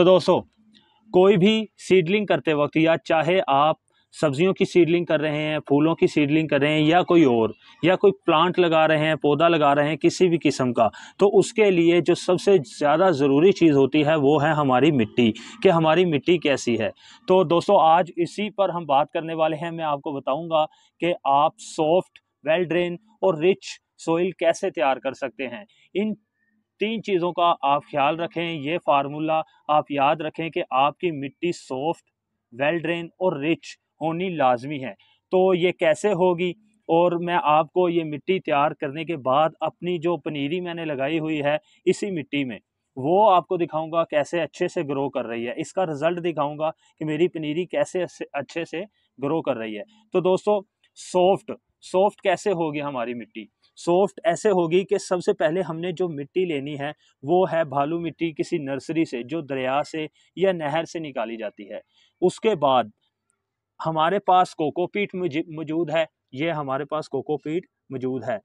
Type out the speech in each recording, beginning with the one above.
तो दोस्तों कोई भी सीडलिंग करते वक्त या चाहे आप सब्जियों की सीडलिंग कर रहे हैं फूलों की सीडलिंग कर रहे हैं या कोई और या कोई प्लांट लगा रहे हैं पौधा लगा रहे हैं किसी भी किस्म का तो उसके लिए जो सबसे ज़्यादा ज़रूरी चीज़ होती है वो है हमारी मिट्टी कि हमारी मिट्टी कैसी है तो दोस्तों आज इसी पर हम बात करने वाले हैं मैं आपको बताऊँगा कि आप सॉफ्ट वेल ड्रेन और रिच सोइल कैसे तैयार कर सकते हैं इन तीन चीज़ों का आप ख्याल रखें ये फार्मूला आप याद रखें कि आपकी मिट्टी सॉफ्ट वेल ड्रेन और रिच होनी लाजमी है तो ये कैसे होगी और मैं आपको ये मिट्टी तैयार करने के बाद अपनी जो पनीरी मैंने लगाई हुई है इसी मिट्टी में वो आपको दिखाऊंगा कैसे अच्छे से ग्रो कर रही है इसका रिज़ल्ट दिखाऊंगा कि मेरी पनीरी कैसे अच्छे से ग्रो कर रही है तो दोस्तों सॉफ्ट सॉफ्ट कैसे होगी हमारी मिट्टी सॉफ्ट ऐसे होगी कि सबसे पहले हमने जो मिट्टी लेनी है वो है भालू मिट्टी किसी नर्सरी से जो दरिया से या नहर से निकाली जाती है उसके बाद हमारे पास कोकोपीट मौजूद है ये हमारे पास कोकोपीट मौजूद है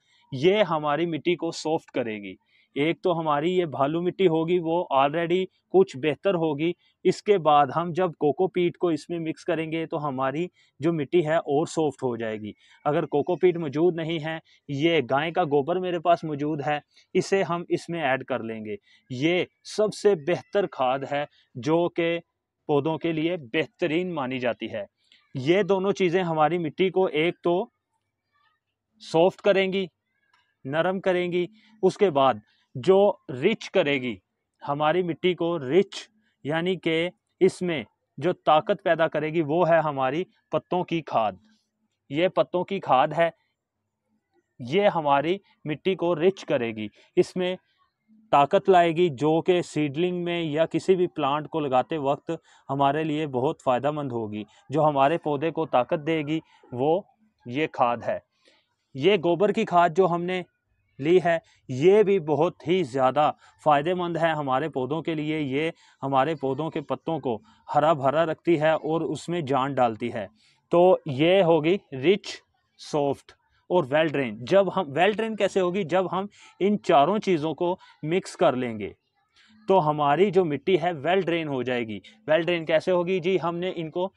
ये हमारी मिट्टी को सॉफ्ट करेगी एक तो हमारी ये भालू मिट्टी होगी वो ऑलरेडी कुछ बेहतर होगी इसके बाद हम जब कोकोपीट को इसमें मिक्स करेंगे तो हमारी जो मिट्टी है और सॉफ्ट हो जाएगी अगर कोकोपीट मौजूद नहीं है ये गाय का गोबर मेरे पास मौजूद है इसे हम इसमें ऐड कर लेंगे ये सबसे बेहतर खाद है जो कि पौधों के लिए बेहतरीन मानी जाती है ये दोनों चीज़ें हमारी मिट्टी को एक तो सॉफ्ट करेंगी नरम करेंगी उसके बाद जो रिच करेगी हमारी मिट्टी को रिच यानी कि इसमें जो ताकत पैदा करेगी वो है हमारी पत्तों की खाद ये पत्तों की खाद है ये हमारी मिट्टी को रिच करेगी इसमें ताकत लाएगी जो कि सीडलिंग में या किसी भी प्लांट को लगाते वक्त हमारे लिए बहुत फ़ायदा होगी जो हमारे पौधे को ताकत देगी वो ये खाद है ये गोबर की खाद जो हमने ली है ये भी बहुत ही ज़्यादा फ़ायदेमंद है हमारे पौधों के लिए ये हमारे पौधों के पत्तों को हरा भरा रखती है और उसमें जान डालती है तो ये होगी रिच सॉफ्ट और वेल ड्रेन जब हम वेल ड्रेन कैसे होगी जब हम इन चारों चीज़ों को मिक्स कर लेंगे तो हमारी जो मिट्टी है वेल ड्रेन हो जाएगी वेल ड्रेन कैसे होगी जी हमने इनको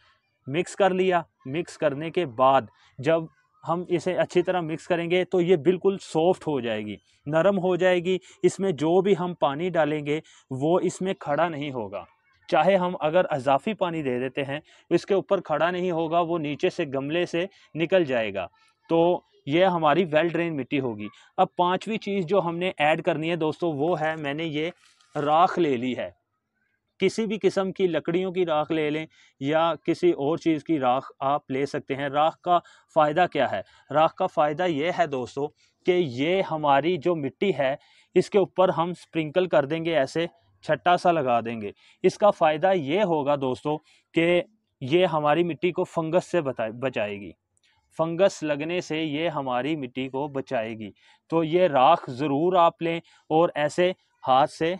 मिक्स कर लिया मिक्स करने के बाद जब हम इसे अच्छी तरह मिक्स करेंगे तो ये बिल्कुल सॉफ्ट हो जाएगी नरम हो जाएगी इसमें जो भी हम पानी डालेंगे वो इसमें खड़ा नहीं होगा चाहे हम अगर अजाफी पानी दे देते हैं इसके ऊपर खड़ा नहीं होगा वो नीचे से गमले से निकल जाएगा तो ये हमारी वेल ड्रेन मिट्टी होगी अब पांचवी चीज़ जो हमने ऐड करनी है दोस्तों वो है मैंने ये राख ले ली है किसी भी किस्म की लकड़ियों की राख ले लें या किसी और चीज़ की राख आप ले सकते हैं राख का फ़ायदा क्या है राख का फ़ायदा ये है दोस्तों कि ये हमारी जो मिट्टी है इसके ऊपर हम स्प्रिंकल कर देंगे ऐसे छट्टा सा लगा देंगे इसका फ़ायदा ये होगा दोस्तों कि ये हमारी मिट्टी को फंगस से बचाएगी फंगस लगने से ये हमारी मिट्टी को बचाएगी तो ये राख ज़रूर आप लें और ऐसे हाथ से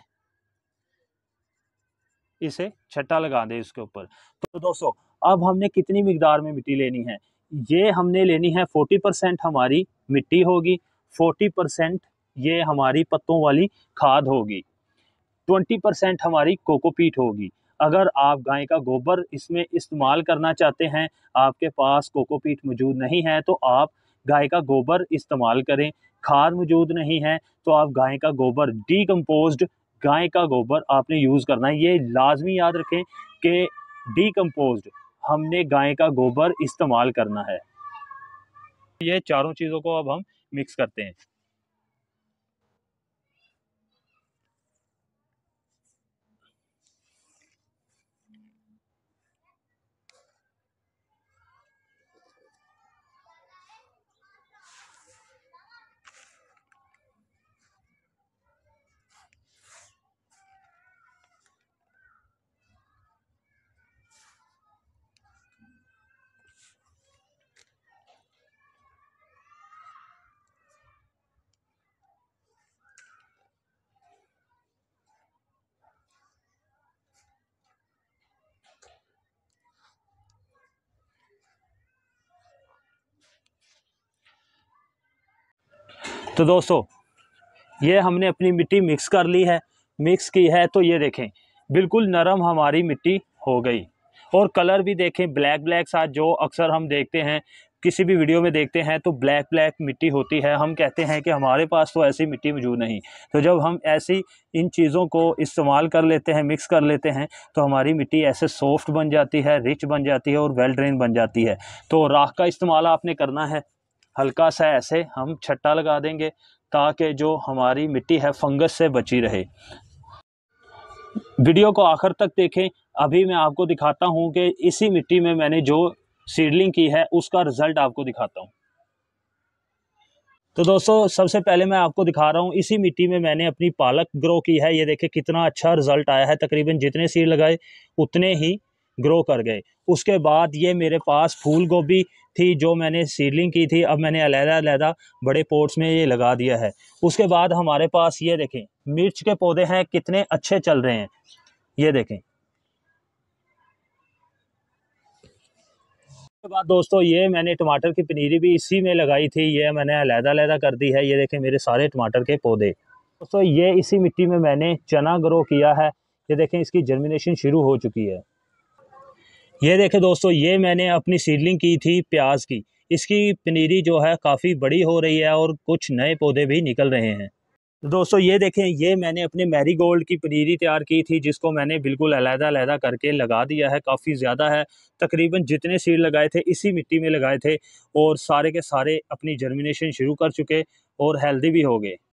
इसे छट्टा लगा दें इसके ऊपर तो दोस्तों अब हमने कितनी मिकदार में मिट्टी लेनी है ये हमने लेनी है फोर्टी परसेंट हमारी मिट्टी होगी फोर्टी परसेंट ये हमारी पत्तों वाली खाद होगी ट्वेंटी परसेंट हमारी कोकोपीट होगी अगर आप गाय का गोबर इसमें इस्तेमाल करना चाहते हैं आपके पास कोकोपीट मौजूद नहीं है तो आप गाय का गोबर इस्तेमाल करें खाद मौजूद नहीं है तो आप गाय का गोबर डीकम्पोज गाय का गोबर आपने यूज़ करना है ये लाजमी याद रखें कि डीकम्पोज हमने गाय का गोबर इस्तेमाल करना है ये चारों चीज़ों को अब हम मिक्स करते हैं तो दोस्तों ये हमने अपनी मिट्टी मिक्स कर ली है मिक्स की है तो ये देखें बिल्कुल नरम हमारी मिट्टी हो गई और कलर भी देखें ब्लैक ब्लैक साथ जो अक्सर हम देखते हैं किसी भी वीडियो में देखते हैं तो ब्लैक ब्लैक मिट्टी होती है हम कहते हैं कि हमारे पास तो ऐसी मिट्टी मौजूद नहीं तो जब हम ऐसी इन चीज़ों को इस्तेमाल कर लेते हैं मिक्स कर लेते हैं तो हमारी मिट्टी ऐसे सॉफ्ट बन जाती है रिच बन जाती है और वेल ड्रेन बन जाती है तो राख का इस्तेमाल आपने करना है हल्का सा ऐसे हम छट्टा लगा देंगे ताकि जो हमारी मिट्टी है फंगस से बची रहे वीडियो को आखिर तक देखें अभी मैं आपको दिखाता हूं कि इसी मिट्टी में मैंने जो सीडलिंग की है उसका रिज़ल्ट आपको दिखाता हूं तो दोस्तों सबसे पहले मैं आपको दिखा रहा हूँ इसी मिट्टी में मैंने अपनी पालक ग्रो की है ये देखें कितना अच्छा रिज़ल्ट आया है तकरीबन जितने सीड लगाए उतने ही ग्रो कर गए उसके बाद ये मेरे पास फूल गोभी थी जो मैंने सीडलिंग की थी अब मैंने अलहदा-अलहदा बड़े पोर्ट्स में ये लगा दिया है उसके बाद हमारे पास ये देखें मिर्च के पौधे हैं कितने अच्छे चल रहे हैं ये देखें उसके बाद दोस्तों ये मैंने टमाटर की पनीरी भी इसी में लगाई थी ये मैंने अलहदा-अलहदा कर दी है ये देखें मेरे सारे टमाटर के पौधे दोस्तों ये इसी मिट्टी में मैंने चना ग्रो किया है ये देखें इसकी जर्मिनेशन शुरू हो चुकी है ये देखें दोस्तों ये मैंने अपनी सीडलिंग की थी प्याज की इसकी पनीरी जो है काफ़ी बड़ी हो रही है और कुछ नए पौधे भी निकल रहे हैं दोस्तों ये देखें ये मैंने अपने मैरी गोल्ड की पनीरी तैयार की थी जिसको मैंने बिल्कुल अलहदा-अलहदा करके लगा दिया है काफ़ी ज़्यादा है तकरीबन जितने सीड लगाए थे इसी मिट्टी में लगाए थे और सारे के सारे अपनी जर्मिनेशन शुरू कर चुके और हेल्दी भी हो गए